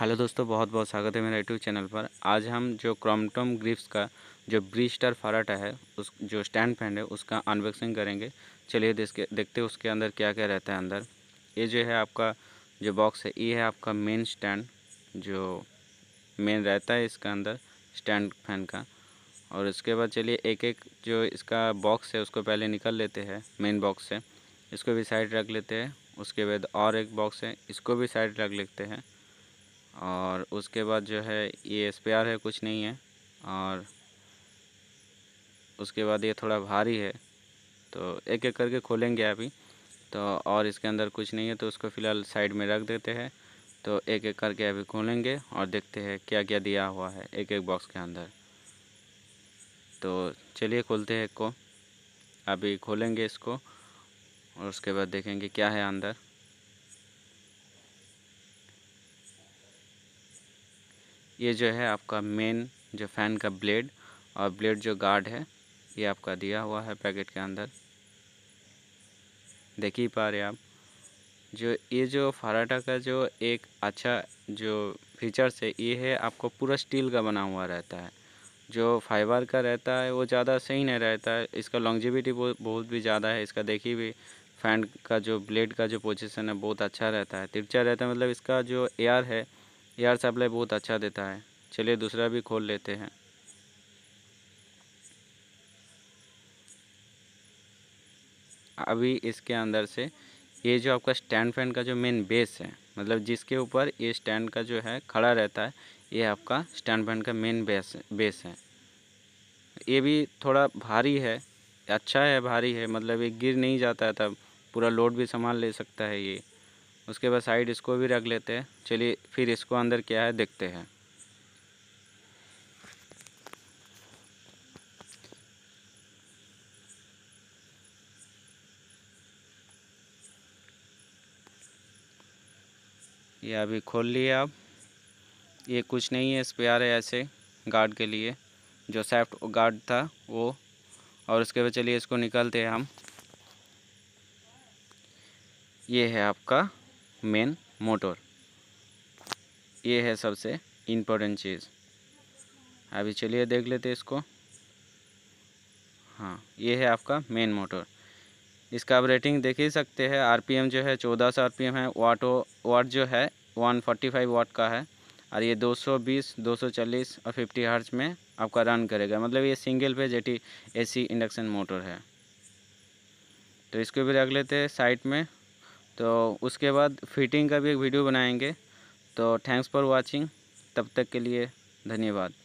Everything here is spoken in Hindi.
हेलो दोस्तों बहुत बहुत स्वागत है मेरा यूट्यूब चैनल पर आज हम जो क्रोमटोम ग्रिप्स का जो ब्री स्टार फराटा है उस जो स्टैंड फैन है उसका अनबॉक्सिंग करेंगे चलिए देखते हैं उसके अंदर क्या क्या रहता है अंदर ये जो है आपका जो बॉक्स है ये है आपका मेन स्टैंड जो मेन रहता है इसका अंदर स्टैंड फैन का और इसके बाद चलिए एक एक जो इसका बॉक्स है उसको पहले निकल लेते हैं मेन बॉक्स से इसको भी साइड रख लेते हैं उसके बाद और एक बॉक्स है इसको भी साइड रख लेते हैं और उसके बाद जो है ये स्पेयर है कुछ नहीं है और उसके बाद ये थोड़ा भारी है तो एक एक करके खोलेंगे अभी तो और इसके अंदर कुछ नहीं है तो उसको फ़िलहाल साइड में रख देते हैं तो एक एक करके अभी खोलेंगे और देखते हैं क्या क्या दिया हुआ है एक एक बॉक्स के अंदर तो चलिए खोलते हैं एक को अभी खोलेंगे इसको और उसके बाद देखेंगे क्या है अंदर ये जो है आपका मेन जो फ़ैन का ब्लेड और ब्लेड जो गार्ड है ये आपका दिया हुआ है पैकेट के अंदर देख ही पा रहे आप जो ये जो फराटा का जो एक अच्छा जो फीचर्स है ये है आपको पूरा स्टील का बना हुआ रहता है जो फाइबर का रहता है वो ज़्यादा सही नहीं रहता है इसका लॉन्गजिविटी बहुत भी ज़्यादा है इसका देखिए भी फैन का जो ब्लेड का जो पोजीशन है बहुत अच्छा रहता है तिरचा रहता है मतलब इसका जो एयर है एयर सप्लाई बहुत अच्छा देता है चलिए दूसरा भी खोल लेते हैं अभी इसके अंदर से ये जो आपका स्टैंड फैन का जो मेन बेस है मतलब जिसके ऊपर ये स्टैंड का जो है खड़ा रहता है ये आपका स्टैंड फैन का मेन बेस बेस है ये भी थोड़ा भारी है अच्छा है भारी है मतलब ये गिर नहीं जाता है तब पूरा लोड भी संभाल ले सकता है ये उसके बाद साइड इसको भी रख लेते हैं चलिए फिर इसको अंदर क्या है देखते हैं ये अभी खोल लिए आप ये कुछ नहीं है स्पेयर है ऐसे गार्ड के लिए जो सेफ्ट गार्ड था वो और उसके बाद चलिए इसको निकालते हैं हम ये है आपका मेन मोटर ये है सबसे इम्पोर्टेंट चीज़ अभी चलिए देख लेते इसको हाँ ये है आपका मेन मोटर इसका आप रेटिंग देख ही सकते हैं आरपीएम जो है चौदह सौ आर है वाटो वाट जो है वन फोर्टी फाइव वाट का है और ये दो सौ बीस दो सौ चालीस और फिफ्टी हर्च में आपका रन करेगा मतलब ये सिंगल पेज एटी एसी इंडक्शन मोटर है तो इसको भी रख लेते हैं साइड में तो उसके बाद फिटिंग का भी एक वीडियो बनाएंगे तो थैंक्स फॉर वाचिंग तब तक के लिए धन्यवाद